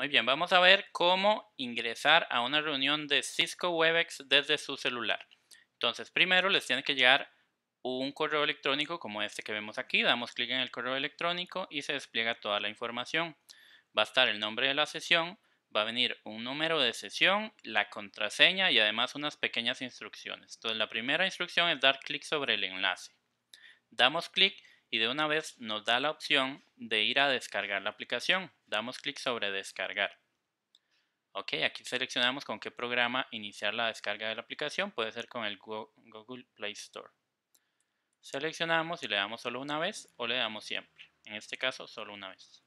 Muy bien, vamos a ver cómo ingresar a una reunión de Cisco Webex desde su celular. Entonces, primero les tiene que llegar un correo electrónico como este que vemos aquí. Damos clic en el correo electrónico y se despliega toda la información. Va a estar el nombre de la sesión, va a venir un número de sesión, la contraseña y además unas pequeñas instrucciones. Entonces, la primera instrucción es dar clic sobre el enlace. Damos clic y de una vez nos da la opción de ir a descargar la aplicación damos clic sobre descargar. Ok, aquí seleccionamos con qué programa iniciar la descarga de la aplicación, puede ser con el Google Play Store. Seleccionamos y le damos solo una vez o le damos siempre, en este caso solo una vez.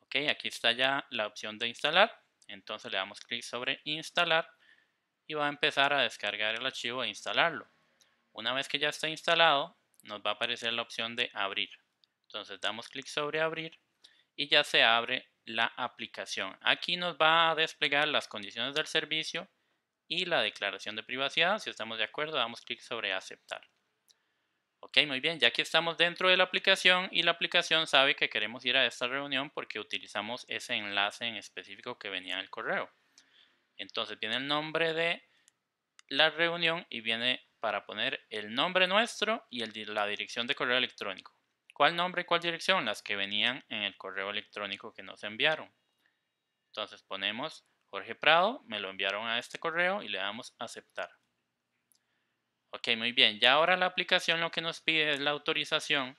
Ok, aquí está ya la opción de instalar, entonces le damos clic sobre instalar y va a empezar a descargar el archivo e instalarlo. Una vez que ya está instalado, nos va a aparecer la opción de abrir. Entonces damos clic sobre abrir y ya se abre la aplicación. Aquí nos va a desplegar las condiciones del servicio y la declaración de privacidad. Si estamos de acuerdo, damos clic sobre aceptar. Ok, muy bien, ya que estamos dentro de la aplicación y la aplicación sabe que queremos ir a esta reunión porque utilizamos ese enlace en específico que venía en el correo. Entonces viene el nombre de la reunión y viene para poner el nombre nuestro y la dirección de correo electrónico. ¿Cuál nombre y cuál dirección? Las que venían en el correo electrónico que nos enviaron. Entonces ponemos Jorge Prado, me lo enviaron a este correo y le damos aceptar. Ok, muy bien. Ya ahora la aplicación lo que nos pide es la autorización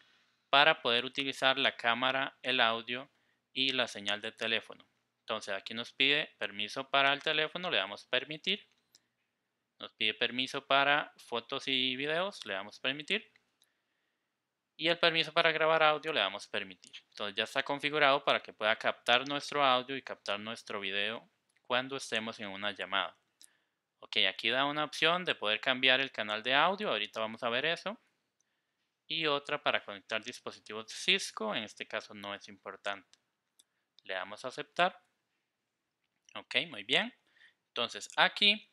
para poder utilizar la cámara, el audio y la señal de teléfono. Entonces aquí nos pide permiso para el teléfono, le damos permitir. Nos pide permiso para fotos y videos, le damos permitir y el permiso para grabar audio le damos permitir. Entonces ya está configurado para que pueda captar nuestro audio y captar nuestro video cuando estemos en una llamada. Ok, aquí da una opción de poder cambiar el canal de audio, ahorita vamos a ver eso. Y otra para conectar dispositivos Cisco, en este caso no es importante. Le damos a aceptar. Ok, muy bien. Entonces aquí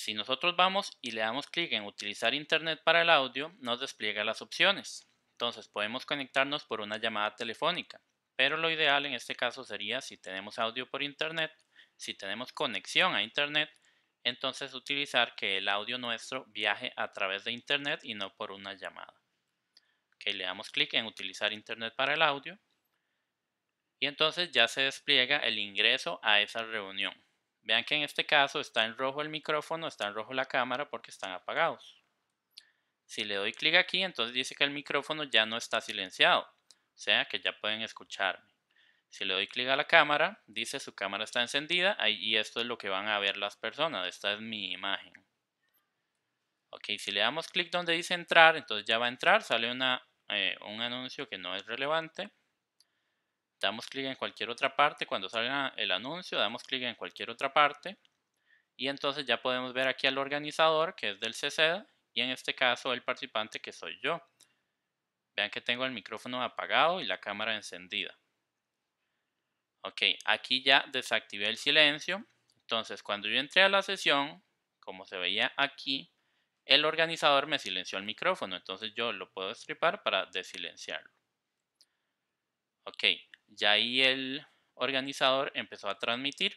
si nosotros vamos y le damos clic en utilizar internet para el audio, nos despliega las opciones. Entonces podemos conectarnos por una llamada telefónica, pero lo ideal en este caso sería si tenemos audio por internet, si tenemos conexión a internet, entonces utilizar que el audio nuestro viaje a través de internet y no por una llamada. le damos clic en utilizar internet para el audio y entonces ya se despliega el ingreso a esa reunión. Vean que en este caso está en rojo el micrófono, está en rojo la cámara porque están apagados. Si le doy clic aquí, entonces dice que el micrófono ya no está silenciado, o sea que ya pueden escucharme. Si le doy clic a la cámara, dice su cámara está encendida y esto es lo que van a ver las personas, esta es mi imagen. Ok, si le damos clic donde dice entrar, entonces ya va a entrar, sale eh, un anuncio que no es relevante damos clic en cualquier otra parte, cuando salga el anuncio damos clic en cualquier otra parte y entonces ya podemos ver aquí al organizador que es del CCD y en este caso el participante que soy yo. Vean que tengo el micrófono apagado y la cámara encendida. Ok, aquí ya desactivé el silencio. Entonces cuando yo entré a la sesión, como se veía aquí, el organizador me silenció el micrófono. Entonces yo lo puedo estripar para desilenciarlo. Ok, ya ahí el organizador empezó a transmitir.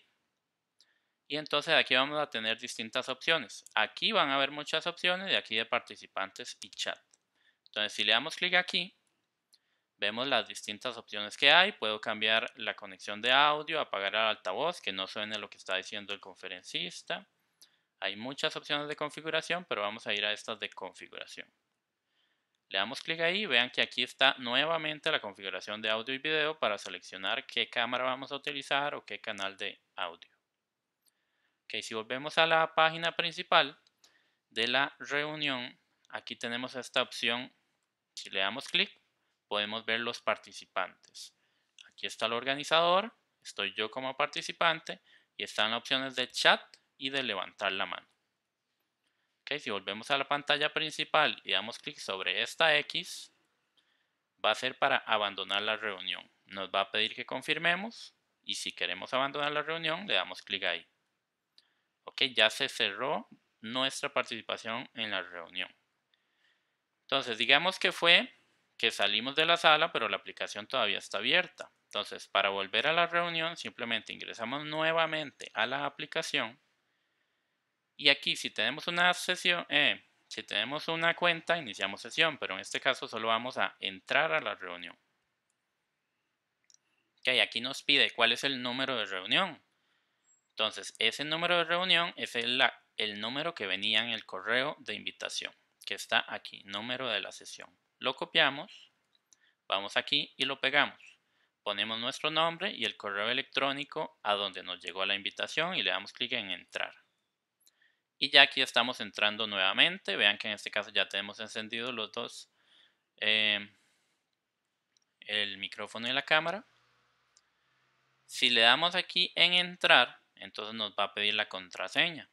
Y entonces aquí vamos a tener distintas opciones. Aquí van a haber muchas opciones de aquí de participantes y chat. Entonces si le damos clic aquí, vemos las distintas opciones que hay. Puedo cambiar la conexión de audio, apagar el altavoz, que no suene lo que está diciendo el conferencista. Hay muchas opciones de configuración, pero vamos a ir a estas de configuración. Le damos clic ahí, vean que aquí está nuevamente la configuración de audio y video para seleccionar qué cámara vamos a utilizar o qué canal de audio. si volvemos a la página principal de la reunión, aquí tenemos esta opción, si le damos clic, podemos ver los participantes. Aquí está el organizador, estoy yo como participante y están las opciones de chat y de levantar la mano si volvemos a la pantalla principal y damos clic sobre esta X, va a ser para abandonar la reunión. Nos va a pedir que confirmemos y si queremos abandonar la reunión le damos clic ahí. Ok, ya se cerró nuestra participación en la reunión. Entonces, digamos que fue que salimos de la sala, pero la aplicación todavía está abierta. Entonces, para volver a la reunión, simplemente ingresamos nuevamente a la aplicación y aquí si tenemos una sesión, eh, si tenemos una cuenta, iniciamos sesión, pero en este caso solo vamos a entrar a la reunión. Ok, aquí nos pide cuál es el número de reunión. Entonces, ese número de reunión es el, el número que venía en el correo de invitación, que está aquí, número de la sesión. Lo copiamos, vamos aquí y lo pegamos ponemos nuestro nombre y el correo electrónico a donde nos llegó la invitación y le damos clic en entrar. Y ya aquí estamos entrando nuevamente. Vean que en este caso ya tenemos encendido los dos. Em, el micrófono y la cámara. Si le damos aquí en entrar, entonces nos va a pedir la contraseña.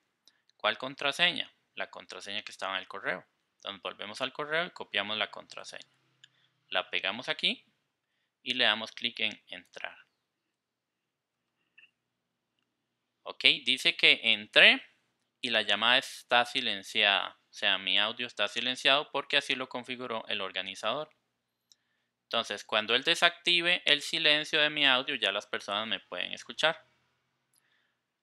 ¿Cuál contraseña? La contraseña que estaba en el correo. Entonces volvemos al correo y copiamos la contraseña. La pegamos aquí y le damos clic en entrar. Ok, dice que entré y la llamada está silenciada. O sea, mi audio está silenciado porque así lo configuró el organizador. Entonces, cuando él desactive el silencio de mi audio, ya las personas me pueden escuchar.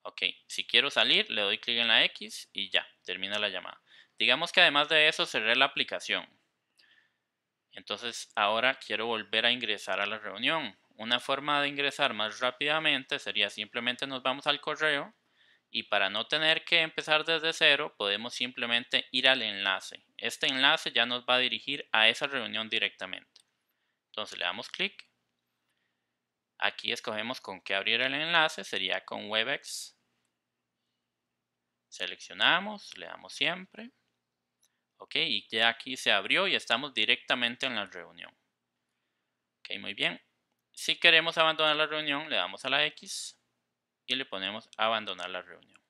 Ok, si quiero salir, le doy clic en la X y ya, termina la llamada. Digamos que además de eso cerré la aplicación. Entonces ahora quiero volver a ingresar a la reunión. Una forma de ingresar más rápidamente sería simplemente nos vamos al correo y para no tener que empezar desde cero podemos simplemente ir al enlace. Este enlace ya nos va a dirigir a esa reunión directamente. Entonces le damos clic. Aquí escogemos con qué abrir el enlace, sería con Webex. Seleccionamos, le damos siempre. Ok, y ya aquí se abrió y estamos directamente en la reunión. Ok, muy bien. Si queremos abandonar la reunión, le damos a la X y le ponemos abandonar la reunión.